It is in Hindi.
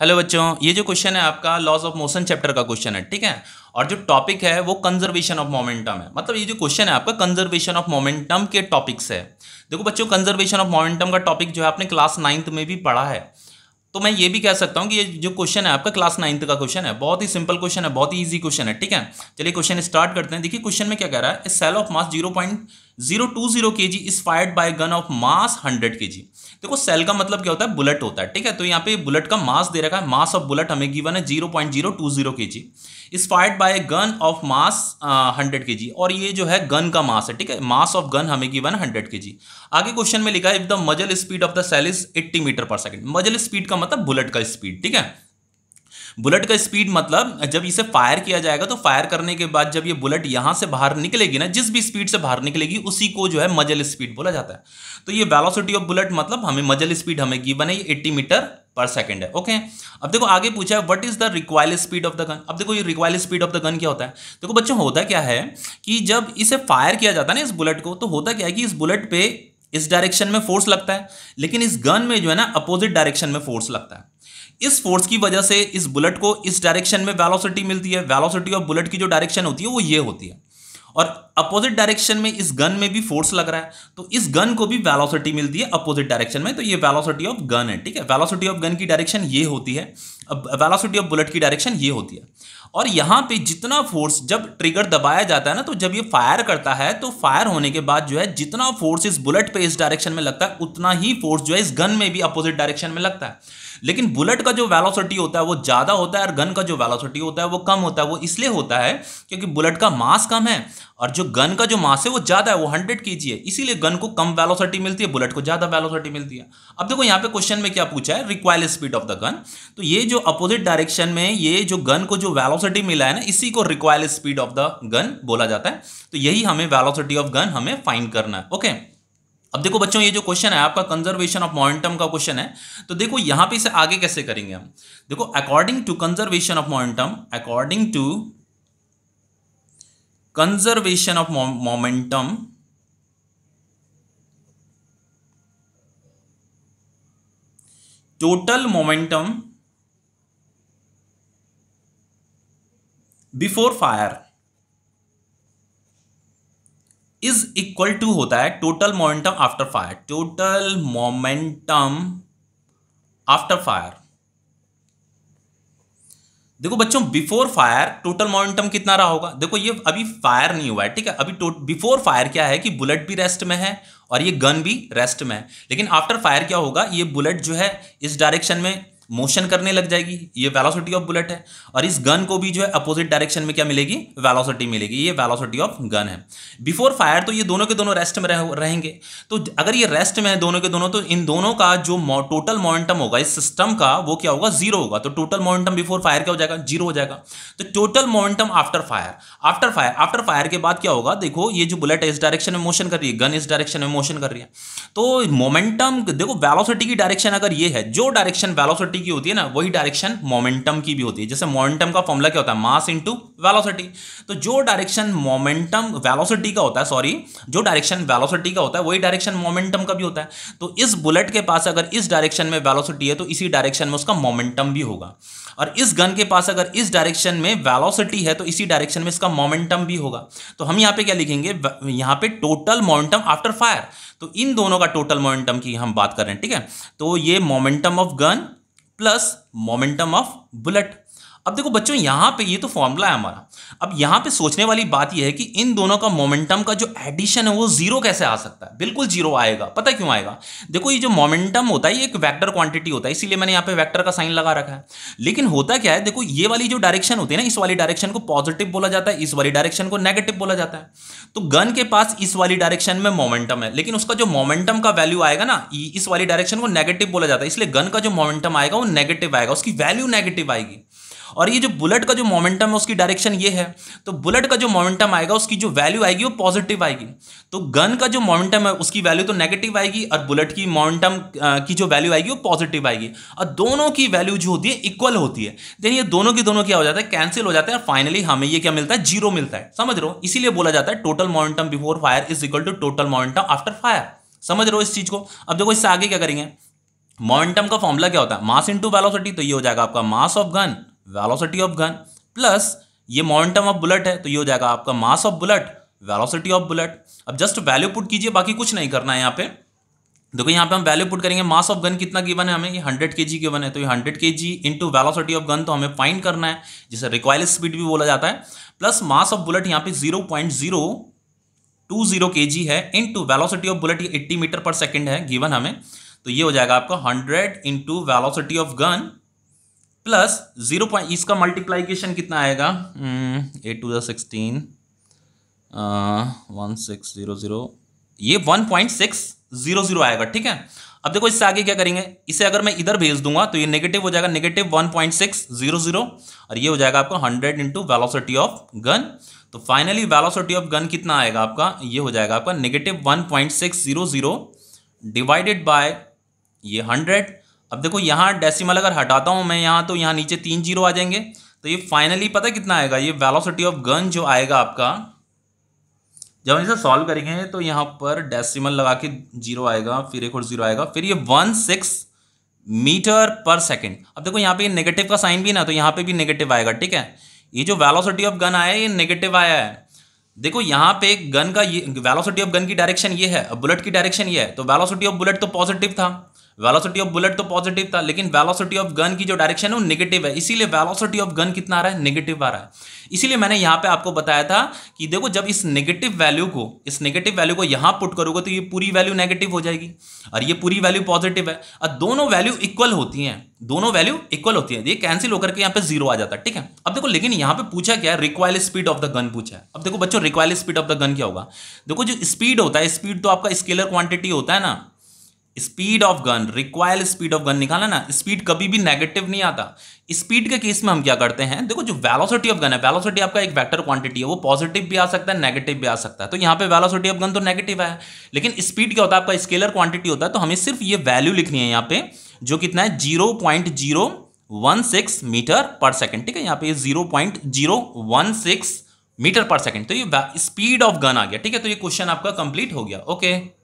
हेलो बच्चों ये जो क्वेश्चन है आपका लॉज ऑफ मोशन चैप्टर का क्वेश्चन है ठीक है और जो टॉपिक है वो कंजर्वेशन ऑफ मोमेंटम है मतलब ये जो क्वेश्चन है आपका कंजर्वेशन ऑफ मोमेंटम के टॉपिक्स है देखो बच्चों कंजर्वेशन ऑफ मोमेंटम का टॉपिक जो है आपने क्लास नाइन्थ में भी पढ़ा है तो मैं ये भी कह सकता हूँ कि ये जो क्वेश्चन है आपका क्लास नाइन्थ का क्वेश्चन है बहुत ही सिंपल क्वेश्चन है बहुत ही ईजी क्वेश्चन है ठीक है चलिए क्वेश्चन स्टार्ट करते हैं देखिए क्वेश्चन में क्या कह रहा है shell of mass zero point zero two zero K G is fired by gun of mass hundred K G देखो सेल का मतलब क्या होता है बुलेट होता है ठीक है तो यहाँ पे बुलेट का मास दे रखा है मास ऑफ बुलेट हमें गिवन है zero point zero two zero K G is fired by gun of mass hundred K G और ये जो है गन का मास है ठीक है मास ऑफ गन हमें गिवन है हंड्रेड के जी आगे क्वेश्चन में लिखा है if the muzzle speed of the shell is eighty metre per second muzzle speed का का मतलब बुलेट का स्पीड ठीक है बुलेट का स्पीड मतलब जब इसे फायर किया जाएगा तो फायर करने के बाद जब ये बुलेट यहां से बाहर निकलेगी ना जिस भी स्पीड से बाहर निकलेगी उसी को जो है मजल स्पीड बोला जाता है तो ये वेलोसिटी ऑफ बुलेट मतलब हमें मजल स्पीड हमें गिवन है ये एट्टी मीटर पर सेकंड है ओके अब देखो आगे पूछा है what is the recoil speed of the gun अब देखो ये recoil speed of the gun क्या होता है देखो बच्चों होता क्या है कि जब इसे फायर किया जाता है ना इस बुलेट को तो होता क्या है कि इस बुलेट पे इस डायरेक्शन में फोर्स लगता है लेकिन इस गन में जो है ना अपोजिट डायरेक्शन में फोर्स लगता है इस फोर्स की वजह से इस बुलेट को इस डायरेक्शन में वेलोसिटी मिलती है वेलोसिटी ऑफ बुलेट की जो डायरेक्शन होती है वो ये होती है और अपोजिट डायरेक्शन में इस गन में भी फोर्स लग रहा है तो इस गन को भी वेलोसिटी मिलती है अपोजिट डायरेक्शन में तो ये वेलोसिटी ऑफ गन है ठीक है वेलोसिटी ऑफ गन की डायरेक्शन ये होती है वेलोसिटी ऑफ बुलेट की डायरेक्शन ये होती है और यहाँ पे जितना फोर्स जब ट्रिगर दबाया जाता है ना तो जब ये फायर करता है तो फायर होने के बाद जो है जितना फोर्स इस बुलेट पे इस डायरेक्शन में लगता है उतना ही फोर्स जो है इस गन में भी अपोजिट डायरेक्शन में लगता है लेकिन बुलेट का जो वेलोसिटी होता है वो ज़्यादा होता है और गन का जो वेलोसिटी होता है वो कम होता है वो इसलिए होता है क्योंकि बुलेट का मास कम है और जो गन का जो मास है वो ज़्यादा है वो हंड्रेड के है इसीलिए गन को कम वेलोसिटी मिलती है बुलेट को ज़्यादा वेलोसिटी मिलती है अब देखो यहाँ पे क्वेश्चन में क्या पूछा है recoil speed of the gun तो ये जो अपोजिट डायरेक्शन में ये जो गन को जो वेलोसिटी मिला है ना इसी को recoil speed of the gun बोला जाता है तो यही हमें वेलोसिटी ऑफ गन हमें फाइंड करना है ओके अब देखो बच्चों ये जो क्वेश्चन है आपका कंजर्वेशन ऑफ मोमेंटम का क्वेश्चन है तो देखो यहाँ पे इसे आगे कैसे करेंगे हम देखो according to conservation of momentum according to conservation of momentum total momentum before fire is equal to होता है total momentum after fire total momentum after fire देखो बच्चों बिफोर फायर टोटल मोमेंटम कितना रहा होगा देखो ये अभी फायर नहीं हुआ है ठीक है अभी बिफोर फायर क्या है कि बुलेट भी रेस्ट में है और ये गन भी रेस्ट में है लेकिन आफ्टर फायर क्या होगा ये बुलेट जो है इस डायरेक्शन में मोशन करने लग जाएगी ये वेलोसिटी ऑफ बुलेट है और इस गन को भी जो है अपोजिट डायरेक्शन में क्या मिलेगी वेलोसिटी मिलेगी ये वेलोसिटी ऑफ गन है बिफोर फायर तो ये दोनों के दोनों रेस्ट में रह, रहेंगे तो अगर ये रेस्ट में है दोनों के दोनों तो इन दोनों का जो टोटल मोमेंटम होगा इस सिस्टम का वो क्या होगा जीरो होगा तो टोटल मोमेंटम बिफोर फायर क्या हो जाएगा जीरो हो जाएगा तो total momentum after fire after fire after fire के बाद क्या होगा देखो ये जो बुलेट है इस डायरेक्शन में मोशन कर रही है गन इस डायरेक्शन में मोशन कर रही है तो मोमेंटम देखो वेलोसिटी की डायरेक्शन अगर ये है जो डायरेक्शन वेलोसिटी वेलोसिटी की होती है ना वही डायरेक्शन मोमेंटम की भी होती है जैसे मोमेंटम का फॉर्मूला क्या होता है मास इनटू वेलोसिटी तो जो डायरेक्शन मोमेंटम वेलोसिटी का होता है सॉरी जो डायरेक्शन वेलोसिटी का होता है वही डायरेक्शन मोमेंटम का भी होता है तो इस बुलेट के पास अगर इस डायरेक्शन में वेलोसिटी है तो इसी डायरेक्शन में उसका मोमेंटम भी होगा और इस गन के पास अगर इस डायरेक्शन में वेलोसिटी है तो इसी डायरेक्शन में इसका मोमेंटम भी होगा तो हम यहाँ पे क्या लिखेंगे यहाँ पे टोटल मोमेंटम आफ्टर फायर तो इन दोनों का टोटल मोमेंटम की हम बात कर रहे हैं ठीक है तो ये momentum of gun plus momentum of bullet अब देखो बच्चों यहाँ पे ये तो फॉर्मूला है हमारा अब यहाँ पे सोचने वाली बात ये है कि इन दोनों का मोमेंटम का जो एडिशन है वो जीरो कैसे आ सकता है बिल्कुल जीरो आएगा पता क्यों आएगा देखो ये जो मोमेंटम होता है ये एक वैक्टर क्वांटिटी होता है इसीलिए मैंने यहाँ पे वैक्टर का साइन लगा रखा है लेकिन होता क्या है देखो ये वाली जो डायरेक्शन होती है ना इस वाली डायरेक्शन को पॉजिटिव बोला जाता है इस वाली डायरेक्शन को नेगेटिव बोला जाता है तो गन के पास इस वाली डायरेक्शन में मोमेंटम है लेकिन उसका जो मोमेंटम का वैल्यू आएगा ना इस वाली डायरेक्शन को नेगेटिव बोला जाता है इसलिए गन का जो मोमेंटम आएगा वो नेगेटिव आएगा उसकी वैल्यू नेगेटिव आएगी और ये जो बुलेट का जो मोमेंटम है उसकी डायरेक्शन ये है तो बुलेट का जो मोमेंटम आएगा उसकी जो वैल्यू आएगी वो पॉजिटिव आएगी तो गन का जो मोमेंटम है उसकी वैल्यू तो नेगेटिव आएगी और बुलेट की मोमेंटम की जो वैल्यू आएगी वो पॉजिटिव आएगी और दोनों की वैल्यू जो होती है इक्वल होती है देन ये दोनों की दोनों क्या हो जाता है कैंसिल हो जाता है फाइनली हमें ये क्या मिलता है जीरो मिलता है समझ रहे हो इसीलिए बोला जाता है total momentum before fire is equal to total momentum after fire समझ रहे हो इस चीज को अब देखो इससे आगे क्या करेंगे मोमेंटम का फॉर्मूला क्या होता है मास इनटू वेलोसिटी तो ये हो जाएगा आपका mass of gun velocity of gun plus ये मोमेंटम ऑफ बुलेट है तो ये हो जाएगा आपका mass of bullet velocity of bullet अब जस्ट वैल्यू पुट कीजिए बाकी कुछ नहीं करना है यहाँ पे देखो यहाँ पे हम वैल्यू पुट करेंगे मास ऑफ गन कितना गिवन है हमें ये हंड्रेड के जी है तो ये hundred K G into velocity of gun तो हमें फाइंड करना है जिसे रिक्वायल स्पीड भी बोला जाता है प्लस मास ऑफ बुलेट यहाँ पे zero point zero two zero K G है इंटू वेलोसिटी ऑफ बुलेट ये एट्टी मीटर पर सेकेंड है गिवन हमें तो ये हो जाएगा आपका hundred into velocity of gun plus zero point इसका मल्टीप्लाइकेशन कितना आएगा eight two sixteen one six zero zero ये one point six zero zero आएगा ठीक है अब देखो इससे आगे क्या करेंगे इसे अगर मैं इधर भेज दूंगा तो ये नेगेटिव हो जाएगा negative one point six zero zero और ये हो जाएगा आपका hundred into velocity of gun तो फाइनली वेलोसिटी ऑफ गन कितना आएगा आपका ये हो जाएगा आपका negative one point six zero zero divided by ये हंड्रेड अब देखो यहाँ डेसिमल अगर हटाता हूँ मैं यहाँ तो यहाँ नीचे तीन जीरो आ जाएंगे तो ये फाइनली पता कितना आएगा ये वेलोसिटी ऑफ गन जो आएगा आपका जब हम इसे सॉल्व करेंगे तो यहाँ पर डेसिमल लगा के जीरो आएगा फिर एक और जीरो आएगा फिर ये one six metre per second अब देखो यहाँ पे नेगेटिव का साइन भी ना तो यहाँ पे भी नेगेटिव आएगा ठीक है ये जो वेलोसिटी ऑफ गन आया है ये नेगेटिव आया है देखो यहाँ पे गन का ये वेलोसिटी ऑफ गन की डायरेक्शन ये है बुलेट की डायरेक्शन ये है तो वेलोसिटी ऑफ बुलेट तो पॉजिटिव था वेलोसिटी ऑफ बुलेट तो पॉजिटिव था लेकिन वेलोसिटी ऑफ गन की जो डायरेक्शन है वो नेगेटिव है इसीलिए वेलोसिटी ऑफ गन कितना आ रहा है नेगेटिव आ रहा है इसीलिए मैंने यहाँ पे आपको बताया था कि देखो जब इस नेगेटिव वैल्यू को इस नेगेटिव वैल्यू को यहाँ पुट करोगे तो ये पूरी वैल्यू नेगेटिव हो जाएगी और ये पूरी वैल्यू पॉजिटिव है और दोनों वैल्यू इक्वल होती हैं दोनों वैल्यू इक्वल होती है ये कैंसिल होकर के यहाँ पे जीरो आ जाता है ठीक है अब देखो लेकिन यहाँ पे पूछा क्या है recoil speed of the gun पूछा है अब देखो बच्चों recoil speed of the gun क्या होगा देखो जो स्पीड होता है स्पीड तो आपका स्केलर क्वांटिटी होता है ना speed of gun recoil speed of gun निकाला ना स्पीड कभी भी नेगेटिव नहीं आता स्पीड के केस में हम क्या करते हैं देखो जो वेलोसिटी ऑफ गन है वेलोसिटी आपका एक वेक्टर क्वांटिटी है वो पॉजिटिव भी आ सकता है नेगेटिव भी आ सकता है तो यहाँ पे वेलोसिटी ऑफ गन तो नेगेटिव है लेकिन स्पीड क्या होता है आपका स्केलर क्वांटिटी होता है तो हमें सिर्फ ये वैल्यू लिखनी है यहाँ पे जो कितना है zero point zero one six metre per second ठीक है यहाँ पे zero point zero one six metre per second तो ये स्पीड ऑफ गन आ गया ठीक है तो ये क्वेश्चन आपका कंप्लीट हो गया ओके okay.